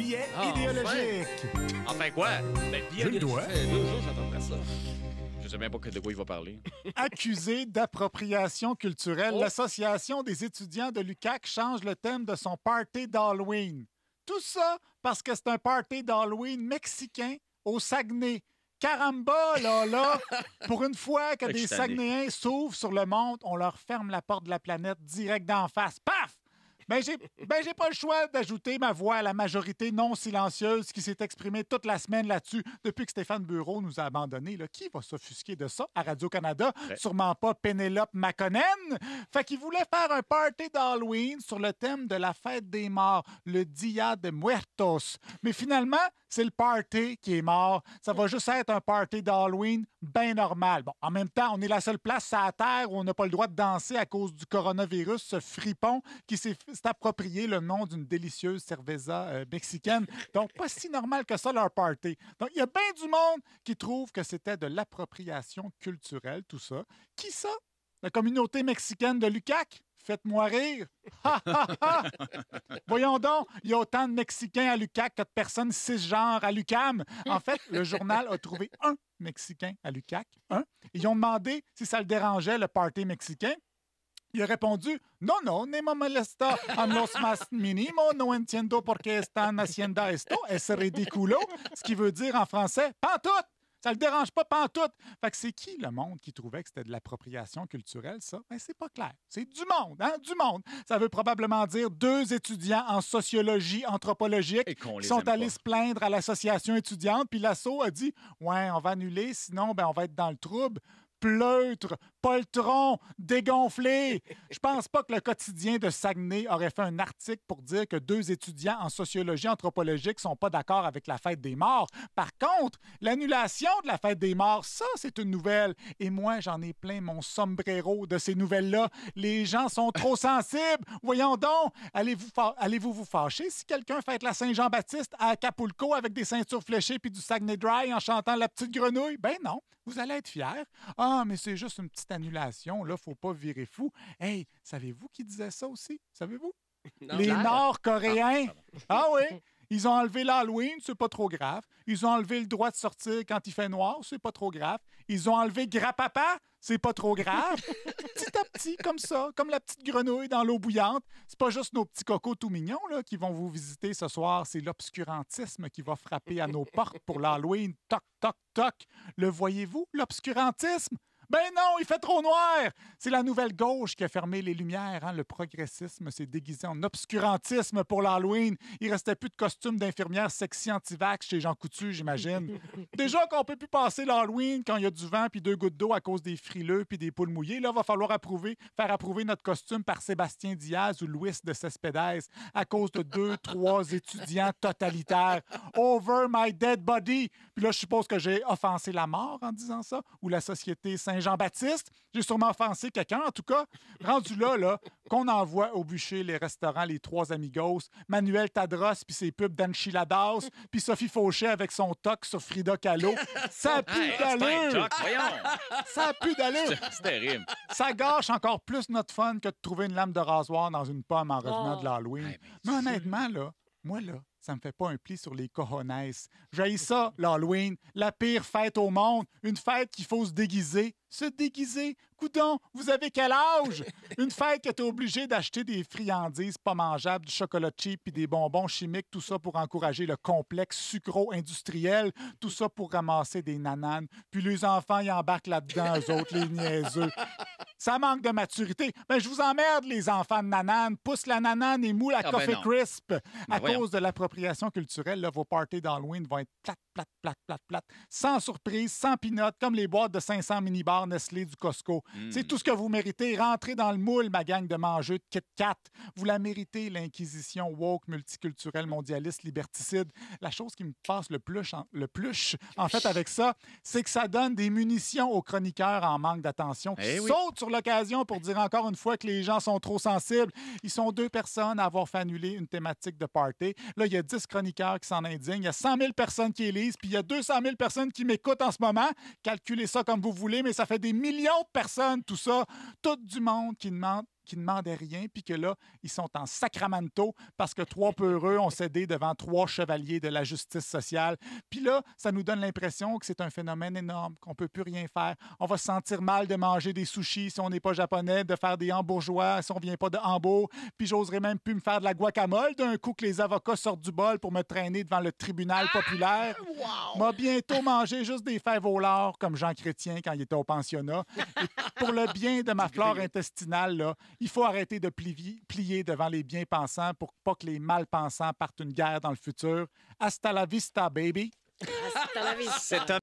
billet ah, idéologique. Enfin, quoi? Ben, Je sais même pas de quoi il va parler. Accusé d'appropriation culturelle, oh. l'Association des étudiants de l'UCAC change le thème de son party d'Halloween. Tout ça parce que c'est un party d'Halloween mexicain au Saguenay. Caramba, là, là! Pour une fois que des Saguenayens s'ouvrent sur le monde, on leur ferme la porte de la planète direct d'en face. Paf! Ben, ben, j'ai pas le choix d'ajouter ma voix à la majorité non silencieuse qui s'est exprimée toute la semaine là-dessus depuis que Stéphane Bureau nous a abandonnés. Là. Qui va s'offusquer de ça à Radio-Canada? Sûrement pas Pénélope Maconnen. Fait qu'il voulait faire un party d'Halloween sur le thème de la fête des morts, le Dia de Muertos. Mais finalement, c'est le party qui est mort. Ça va juste être un party d'Halloween bien normal. Bon, en même temps, on est la seule place à Terre où on n'a pas le droit de danser à cause du coronavirus, ce fripon qui s'est approprié le nom d'une délicieuse cerveza euh, mexicaine. Donc, pas si normal que ça, leur party. Donc, il y a bien du monde qui trouve que c'était de l'appropriation culturelle, tout ça. Qui ça? La communauté mexicaine de Lucac? Faites-moi rire. Voyons donc, il y a autant de Mexicains à Lucac que de personnes cisgenres à Lucam. En fait, le journal a trouvé un Mexicain à Lucac. Un. Ils ont demandé si ça le dérangeait, le party mexicain. Il a répondu Non, non, ne me molesta a los más minimo. no entiendo por haciendo esto, es ridículo. Ce qui veut dire en français Pantoute Ça le dérange pas, pantoute. Fait que c'est qui le monde qui trouvait que c'était de l'appropriation culturelle, ça? Ben, c'est pas clair. C'est du monde, hein? Du monde. Ça veut probablement dire deux étudiants en sociologie anthropologique qui sont allés se plaindre à l'association étudiante, puis l'assaut a dit Ouais, on va annuler, sinon, ben, on va être dans le trouble. Pleutre, poltron dégonflé. Je pense pas que le quotidien de Saguenay aurait fait un article pour dire que deux étudiants en sociologie anthropologique sont pas d'accord avec la fête des morts. Par contre, l'annulation de la fête des morts, ça, c'est une nouvelle. Et moi, j'en ai plein mon sombrero de ces nouvelles-là. Les gens sont trop sensibles. Voyons donc, allez-vous allez -vous, vous fâcher si quelqu'un fête la Saint-Jean-Baptiste à Acapulco avec des ceintures fléchées puis du Saguenay Dry en chantant la petite grenouille? Ben non, vous allez être fiers. Ah, mais c'est juste une petite annulation, là, faut pas virer fou. Hey, savez-vous qui disait ça aussi? Savez-vous? Les Nord-Coréens. Ah, oui! Ils ont enlevé l'Halloween, c'est pas trop grave. Ils ont enlevé le droit de sortir quand il fait noir, c'est pas trop grave. Ils ont enlevé ce c'est pas trop grave. petit à petit, comme ça, comme la petite grenouille dans l'eau bouillante. C'est pas juste nos petits cocos tout mignons là, qui vont vous visiter ce soir, c'est l'obscurantisme qui va frapper à nos portes pour l'Halloween. Toc, toc, toc. Le voyez-vous, l'obscurantisme? Ben non, il fait trop noir! C'est la nouvelle gauche qui a fermé les lumières. Hein? Le progressisme s'est déguisé en obscurantisme pour l'Halloween. Il restait plus de costumes d'infirmière sexy anti-vax chez Jean Coutu, j'imagine. Déjà qu'on peut plus passer l'Halloween quand il y a du vent puis deux gouttes d'eau à cause des frileux puis des poules mouillées. Là, va falloir approuver, faire approuver notre costume par Sébastien Diaz ou Louis de Cespedes à cause de deux, trois étudiants totalitaires. Over my dead body! Puis là, je suppose que j'ai offensé la mort en disant ça ou la société saint jean baptiste J'ai sûrement offensé quelqu'un. En tout cas, rendu là, là qu'on envoie au bûcher les restaurants Les Trois Amigos, Manuel Tadros, puis ses pubs d'Anchiladas, puis Sophie Fauchet avec son toc sur Frida Kahlo. Ça pue de Ça a de d'allure! C'est terrible. Ça gâche encore plus notre fun que de trouver une lame de rasoir dans une pomme en revenant oh. de l'Halloween. mais honnêtement, là, moi, là, ça me fait pas un pli sur les cojones. J'ai ça, l'Halloween, la pire fête au monde, une fête qu'il faut se déguiser. Se déguiser? Coudon, vous avez quel âge? Une fête qui t'es obligé d'acheter des friandises pas mangeables, du chocolat cheap et des bonbons chimiques, tout ça pour encourager le complexe sucro-industriel, tout ça pour ramasser des nananes. Puis les enfants, ils embarquent là-dedans, eux autres, les niaiseux. Ça manque de maturité. mais ben, je vous emmerde, les enfants de nanane. Pousse la nanane et moule la ah, Coffee ben Crisp. Ben à cause de l'appropriation culturelle, là, vos parties d'Halloween vont être plates sans surprise, sans pinote, comme les boîtes de 500 minibars Nestlé du Costco. C'est hmm. tout ce que vous méritez. Rentrez dans le moule, ma gang de mangeux de Kit Kat. Vous la méritez, l'inquisition woke, multiculturelle, mondialiste, liberticide. La chose qui me passe le plus, en, le plus, en fait, avec ça, c'est que ça donne des munitions aux chroniqueurs en manque d'attention qui eh sautent sur l'occasion pour dire encore une fois que les gens sont trop sensibles. Ils sont deux personnes à avoir fait annuler une thématique de party. Là, il y a 10 chroniqueurs qui s'en indignent. Il y a 100 000 personnes qui élisent. Puis il y a 200 000 personnes qui m'écoutent en ce moment. Calculez ça comme vous voulez, mais ça fait des millions de personnes, tout ça. Tout du monde qui demande qui ne demandaient rien, puis que là, ils sont en Sacramento parce que trois peureux ont cédé devant trois chevaliers de la justice sociale. Puis là, ça nous donne l'impression que c'est un phénomène énorme, qu'on ne peut plus rien faire. On va se sentir mal de manger des sushis si on n'est pas japonais, de faire des hambourgeois si on ne vient pas de Hambourg. Puis j'oserais même plus me faire de la guacamole d'un coup que les avocats sortent du bol pour me traîner devant le tribunal ah, populaire. Moi, bientôt mangé juste des fèves au lard comme Jean Chrétien quand il était au pensionnat. pour le bien de ma flore intestinale, là, il faut arrêter de plier, devant les bien-pensants pour pas que les mal-pensants partent une guerre dans le futur. Hasta la vista, baby. Hasta la vista.